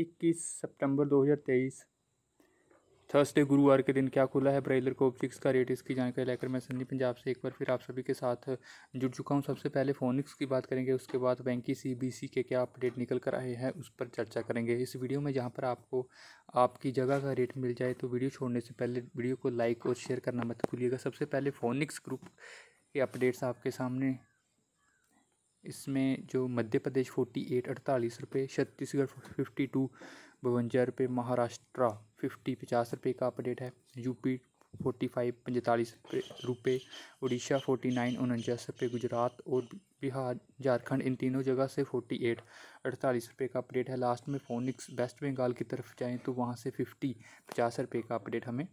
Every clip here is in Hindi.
21 सितंबर 2023 थर्सडे गुरुवार के दिन क्या खुला है ब्राइलर को फिक्स का रेट इसकी जानकारी लेकर मैं सन्नी पंजाब से एक बार फिर आप सभी के साथ जुड़ चुका हूँ सबसे पहले फोनिक्स की बात करेंगे उसके बाद बैंकी सीबीसी के क्या अपडेट निकल कर आए हैं उस पर चर्चा करेंगे इस वीडियो में जहाँ पर आपको आपकी जगह का रेट मिल जाए तो वीडियो छोड़ने से पहले वीडियो को लाइक और शेयर करना मत भूलिएगा सबसे पहले फोनिक्स ग्रुप के अपडेट्स आपके सामने इसमें जो मध्य प्रदेश फोर्टी एट अड़तालीस रुपये छत्तीसगढ़ फिफ्टी टू बवंजा रुपये महाराष्ट्र फिफ्टी पचास रुपये का अपडेट है यूपी फोर्टी फाइव पैंतालीस रुपये उड़ीसा फोर्टी नाइन उनचास रुपये गुजरात और बिहार झारखंड इन तीनों जगह से फोर्टी एट अड़तालीस रुपये का अपडेट है लास्ट में फोनिक्स वेस्ट बंगाल की तरफ जाएँ तो वहाँ से फिफ्टी पचास रुपये का अपडेट हमें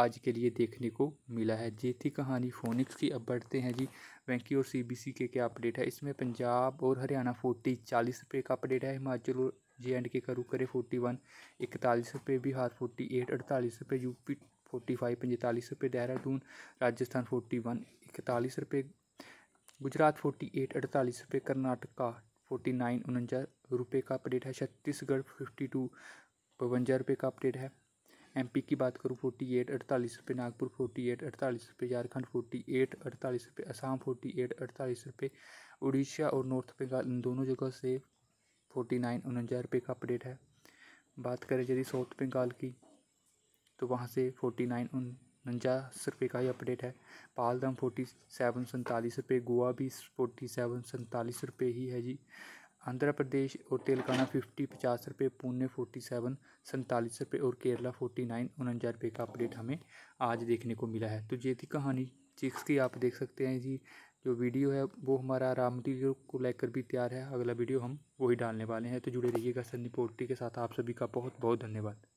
आज के लिए देखने को मिला है ये थी कहानी फोनिक्स की अब बढ़ते हैं जी वैंकी और सीबीसी के क्या अपडेट है इसमें पंजाब और हरियाणा फोर्टी चालीस रुपये का अपडेट है हिमाचल और जे एंड के का करे फोर्टी वन इकतालीस रुपये बिहार फोर्टी एट अड़तालीस रुपये यूपी फोर्टी फाइव पैंतालीस रुपये देहरादून राजस्थान फोर्टी वन इकतालीस रुपये गुजरात फोर्टी एट अड़तालीस रुपये कर्नाटका फोर्टी नाइन उनंजा रुपये का अपडेट है छत्तीसगढ़ फिफ्टी टू बवंजा रुपये का अपडेट है एमपी की बात करूँ फोर्टी एट अड़तालीस रुपये नागपुर फोर्टी एट अड़तालीस रुपये झारखंड फोर्टी एट अड़तालीस रुपये असम फोर्टी एट अड़तालीस रुपये उड़ीसा और नॉर्थ बंगाल इन दोनों जगह से फोर्टी नाइन उनंजा रुपये का अपडेट है बात करें यदि साउथ बंगाल की तो वहाँ से फोर्टी नाइन उनचास रुपये का ही अपडेट है पालदम फोर्टी सेवन सैंतालीस रुपये गोवा भी फोर्टी सेवन सैंतालीस रुपये ही है जी आंध्र प्रदेश और तेलंगाना फिफ्टी पचास रुपये पुणे फोर्टी सेवन सैंतालीस रुपये और केरला फोर्टी नाइन उनंजा रुपये का अपडेट हमें आज देखने को मिला है तो ये थी कहानी चिक्स की आप देख सकते हैं जी जो वीडियो है वो हमारा राम मटीरियल को लेकर भी तैयार है अगला वीडियो हम वही डालने वाले हैं तो जुड़े रहिएगा सन्नी पोर्टी के साथ आप सभी का बहुत बहुत धन्यवाद